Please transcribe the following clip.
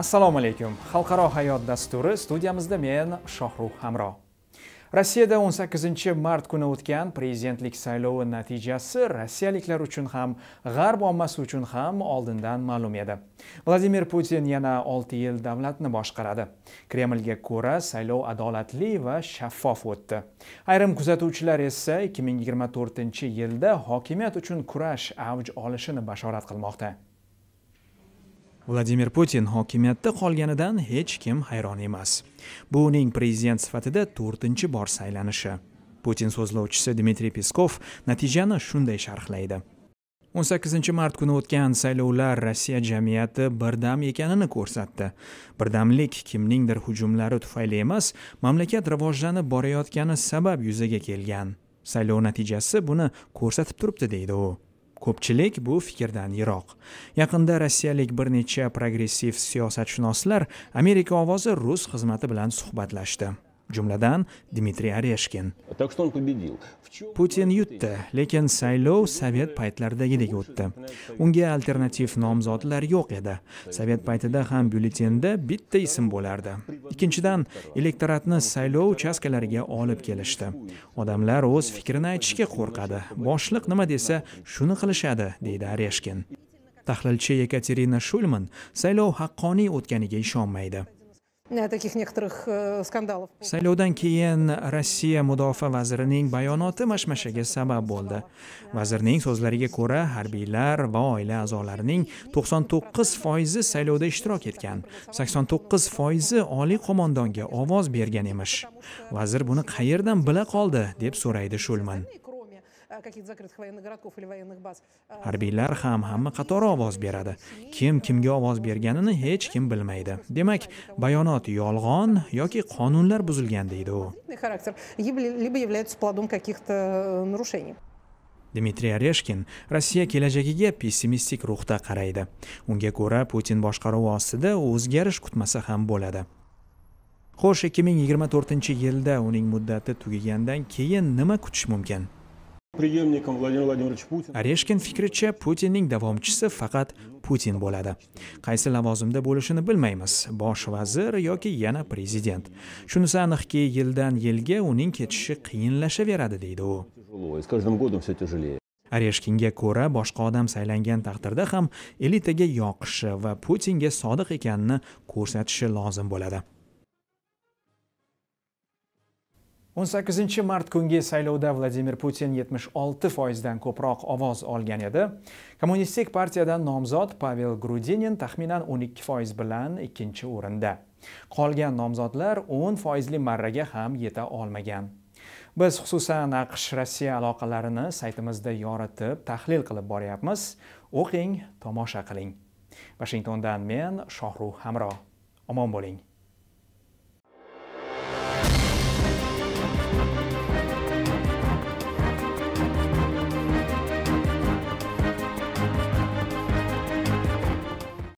assalomu alaykum xalqaro hayot dasturi studiyamizda men shohruh hamro rossiyada 18 mart kuni o'tgan prezidentlik saylovi natijasi rossiyaliklar uchun ham g'arb ommasi uchun ham oldindan ma'lum edi vladimir putin yana 6 yil davlatni boshqaradi kremlga ko'ra saylov adolatli va shaffof o'tdi ayrim kuzatuvchilar esa 2024 yilda hokimiyat uchun kurash avj olishini bashorat qilmoqda vladimir putin hokimiyatda qolganidan hech kim hayron emas bu uning prezident sifatida to'rtinchi bor saylanishi putin so'zlovchisi dmitriy peskov natijani shunday sharhlaydi 18 mart kuni o'tgan saylovlar rossiya jamiyati birdam ekanini ko'rsatdi birdamlik kimningdir hujumlari tufayli emas mamlakat rivojlanib borayotgani sabab yuzaga kelgan saylov natijasi buni ko'rsatib turibdi deydi u Ko'pchilik bu fikrdan yiroq. Yaqinda rossiyalik bir necha progressiv siyosatshunoslar Amerika ovozi rus xizmati bilan suhbatlashdi. jumladan dmitriy areshkin putin yutdi lekin saylov sovet paytlaridagidek o'tdi unga alternativ nomzodlar yo'q edi sovet paytida ham byulletenda bitta ism bo'lardi ikkinchidan elektoratni saylov uchastkalariga olib kelishdi odamlar o'z fikrini aytishga qo'rqadi boshliq nima desa shuni qilishadi deydi areshkin tahlilchi yekaterina shulman saylov haqqoniy o'tganiga ishonmaydi Э, таких некоторых э, скандалов. Saylovdan keyin Rossiya мудофа vazirining bayonoti mashmashaga sabab bo'ldi. Vazirning so'zlariga ko'ra, harbiylar va oila a'zolarining 99% saylovda ishtirok etgan, 89% oliy qo'mondonga ovoz bergan emish. Vazir buni qayerdan bila qoldi deb so'raydi Shulman. Э, каких-то закрытых военных городков или военных баз. Э, Harbiylar ham hamma qator ovoz beradi. Kim kimga ovoz berganini hech kim bilmaydi. Demak, bayonot yolg'on yoki qonunlar buzilgan deydi u. Характер либо являются плодом каких-то э, нарушений. Dmitriy Areshkin Rossiya kelajagiga pessimistik ruhda qaraydi. Unga ko'ra, Putin boshqaruvi ostida o'zgarish kutmasa ham bo'ladi. Xo'sh, 2024-yilda uning muddati tugagandan keyin nima kutish mumkin? преемником Владимир Владимирович Putin. Areshkin fikricha Putinning davomchisi faqat Putin bo'ladi. Qaysi lavozimda bo'lishini bilmaymiz, bosh vazir yoki yana prezident. Shunisi aniqki, yildan yilga uning ketishi qiyinlashaveradi deydi u. С каждым годом все тяжелее. Areshkinga ko'ra, boshqa odam saylangan taqdirda ham elitaga yoqishi va Putinga sodiq ekanini ko'rsatishi lozim bo'ladi. 18 mart kungi saylovda vladimir putin 76 foizdan ko'proq ovoz olgan edi kommunistik partiyadan nomzod pavel grudinin taxminan 12 foiz bilan ikkinchi o'rinda qolgan nomzodlar 10 foizli marraga ham yeta olmagan biz xususan aqsh rossiya aloqalarini saytimizda yoritib tahlil qilib boryapmiz o'qing tomosha qiling vashingtondan men shohruh hamro omon bo'ling